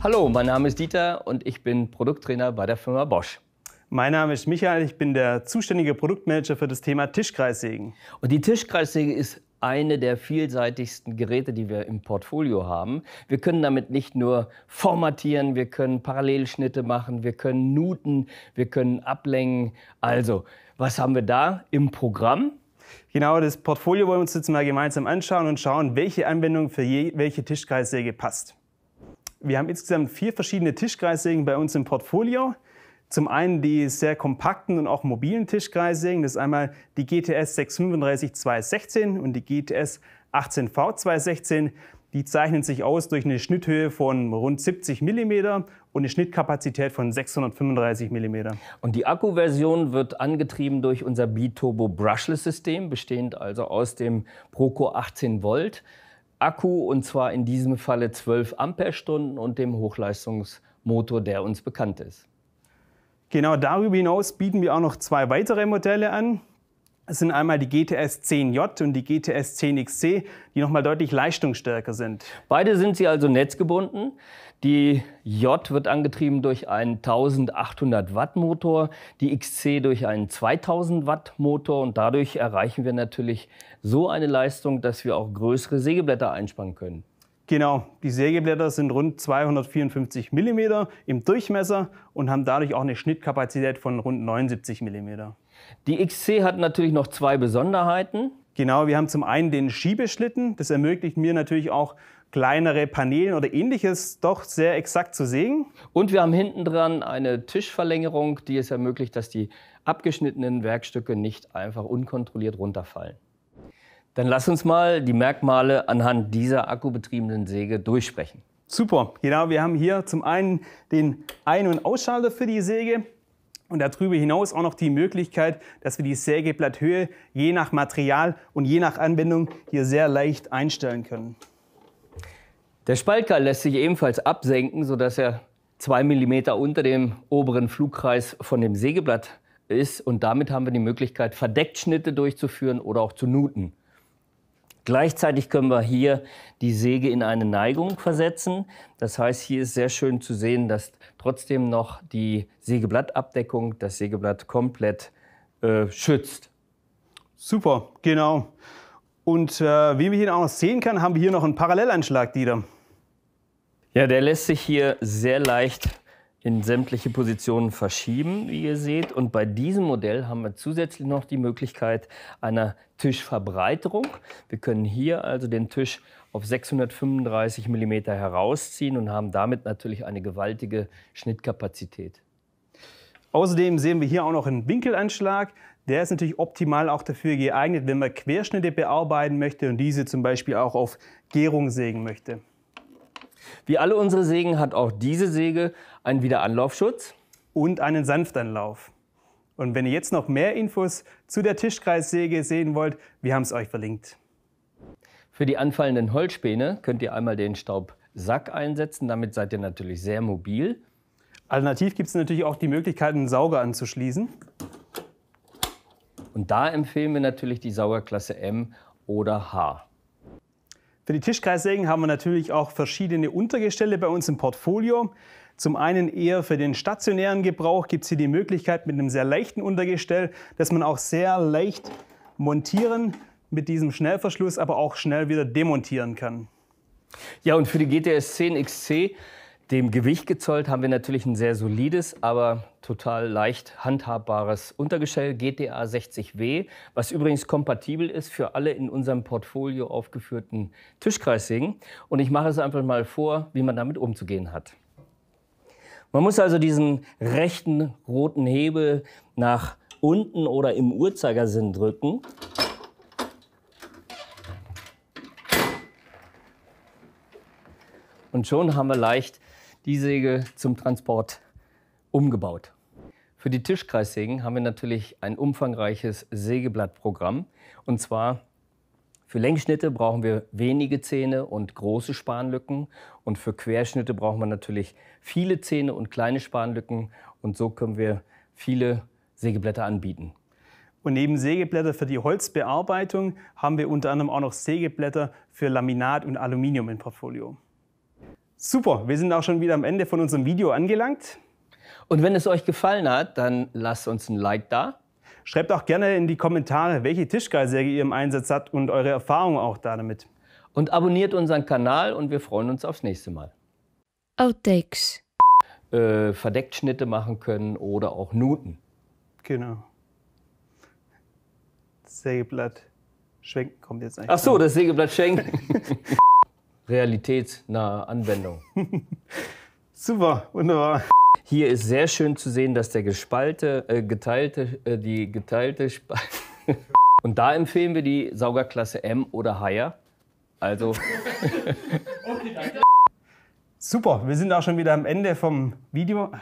Hallo, mein Name ist Dieter und ich bin Produkttrainer bei der Firma Bosch. Mein Name ist Michael, ich bin der zuständige Produktmanager für das Thema Tischkreissägen. Und die Tischkreissäge ist eine der vielseitigsten Geräte, die wir im Portfolio haben. Wir können damit nicht nur formatieren, wir können Parallelschnitte machen, wir können Nuten, wir können ablenken. Also, was haben wir da im Programm? Genau das Portfolio wollen wir uns jetzt mal gemeinsam anschauen und schauen, welche Anwendung für je, welche Tischkreissäge passt. Wir haben insgesamt vier verschiedene Tischkreissägen bei uns im Portfolio. Zum einen die sehr kompakten und auch mobilen Tischkreissägen. Das ist einmal die GTS 635 216 und die GTS 18V 216. Die zeichnen sich aus durch eine Schnitthöhe von rund 70 mm und eine Schnittkapazität von 635 mm. Und die Akkuversion wird angetrieben durch unser Biturbo Brushless System, bestehend also aus dem Proco 18 Volt Akku und zwar in diesem Falle 12 Amperestunden und dem Hochleistungsmotor, der uns bekannt ist. Genau darüber hinaus bieten wir auch noch zwei weitere Modelle an. Es sind einmal die GTS 10J und die GTS 10XC, die nochmal deutlich leistungsstärker sind. Beide sind sie also netzgebunden. Die J wird angetrieben durch einen 1800 Watt Motor, die XC durch einen 2000 Watt Motor und dadurch erreichen wir natürlich so eine Leistung, dass wir auch größere Sägeblätter einspannen können. Genau, die Sägeblätter sind rund 254 mm im Durchmesser und haben dadurch auch eine Schnittkapazität von rund 79 mm. Die XC hat natürlich noch zwei Besonderheiten. Genau, wir haben zum einen den Schiebeschlitten. Das ermöglicht mir natürlich auch kleinere Paneelen oder ähnliches doch sehr exakt zu sägen. Und wir haben hinten dran eine Tischverlängerung, die es ermöglicht, dass die abgeschnittenen Werkstücke nicht einfach unkontrolliert runterfallen. Dann lass uns mal die Merkmale anhand dieser akkubetriebenen Säge durchsprechen. Super, genau. Wir haben hier zum einen den Ein- und Ausschalter für die Säge und darüber hinaus auch noch die Möglichkeit, dass wir die Sägeblatthöhe je nach Material und je nach Anwendung hier sehr leicht einstellen können. Der Spaltkeil lässt sich ebenfalls absenken, sodass er 2 mm unter dem oberen Flugkreis von dem Sägeblatt ist und damit haben wir die Möglichkeit, Verdecktschnitte durchzuführen oder auch zu nuten. Gleichzeitig können wir hier die Säge in eine Neigung versetzen. Das heißt, hier ist sehr schön zu sehen, dass trotzdem noch die Sägeblattabdeckung das Sägeblatt komplett äh, schützt. Super, genau. Und äh, wie wir hier auch noch sehen können, haben wir hier noch einen Parallelanschlag, Dieter. Ja, der lässt sich hier sehr leicht in sämtliche Positionen verschieben, wie ihr seht. Und bei diesem Modell haben wir zusätzlich noch die Möglichkeit einer Tischverbreiterung. Wir können hier also den Tisch auf 635 mm herausziehen und haben damit natürlich eine gewaltige Schnittkapazität. Außerdem sehen wir hier auch noch einen Winkelanschlag. Der ist natürlich optimal auch dafür geeignet, wenn man Querschnitte bearbeiten möchte und diese zum Beispiel auch auf Gärung sägen möchte. Wie alle unsere Sägen hat auch diese Säge einen Wiederanlaufschutz. Und einen Sanftanlauf. Und wenn ihr jetzt noch mehr Infos zu der Tischkreissäge sehen wollt, wir haben es euch verlinkt. Für die anfallenden Holzspäne könnt ihr einmal den Staubsack einsetzen. Damit seid ihr natürlich sehr mobil. Alternativ gibt es natürlich auch die Möglichkeit, einen Sauger anzuschließen. Und da empfehlen wir natürlich die Saugerklasse M oder H. Für die Tischkreissägen haben wir natürlich auch verschiedene Untergestelle bei uns im Portfolio. Zum einen eher für den stationären Gebrauch gibt es hier die Möglichkeit mit einem sehr leichten Untergestell, das man auch sehr leicht montieren mit diesem Schnellverschluss, aber auch schnell wieder demontieren kann. Ja, und für die GTS 10 XC dem Gewicht gezollt haben wir natürlich ein sehr solides, aber total leicht handhabbares Untergestell GTA 60W, was übrigens kompatibel ist für alle in unserem Portfolio aufgeführten Tischkreissägen. Und ich mache es einfach mal vor, wie man damit umzugehen hat. Man muss also diesen rechten roten Hebel nach unten oder im Uhrzeigersinn drücken. Und schon haben wir leicht die Säge zum Transport umgebaut. Für die Tischkreissägen haben wir natürlich ein umfangreiches Sägeblattprogramm. Und zwar für Längsschnitte brauchen wir wenige Zähne und große Spanlücken. Und für Querschnitte brauchen wir natürlich viele Zähne und kleine Spanlücken. Und so können wir viele Sägeblätter anbieten. Und neben Sägeblätter für die Holzbearbeitung haben wir unter anderem auch noch Sägeblätter für Laminat und Aluminium im Portfolio. Super, wir sind auch schon wieder am Ende von unserem Video angelangt. Und wenn es euch gefallen hat, dann lasst uns ein Like da. Schreibt auch gerne in die Kommentare, welche Tischkreissäge ihr im Einsatz habt und eure Erfahrungen auch da damit. Und abonniert unseren Kanal und wir freuen uns aufs nächste Mal. Outtakes. Äh, verdeckt machen können oder auch Nuten. Genau. Sägeblatt schwenken kommt jetzt eigentlich. Ach so, das Sägeblatt schwenken. realitätsnahe Anwendung. Super, wunderbar. Hier ist sehr schön zu sehen, dass der gespalte, äh, geteilte, äh, die geteilte Spalte. Und da empfehlen wir die Saugerklasse M oder Higher. Also. okay, danke. Super, wir sind auch schon wieder am Ende vom Video.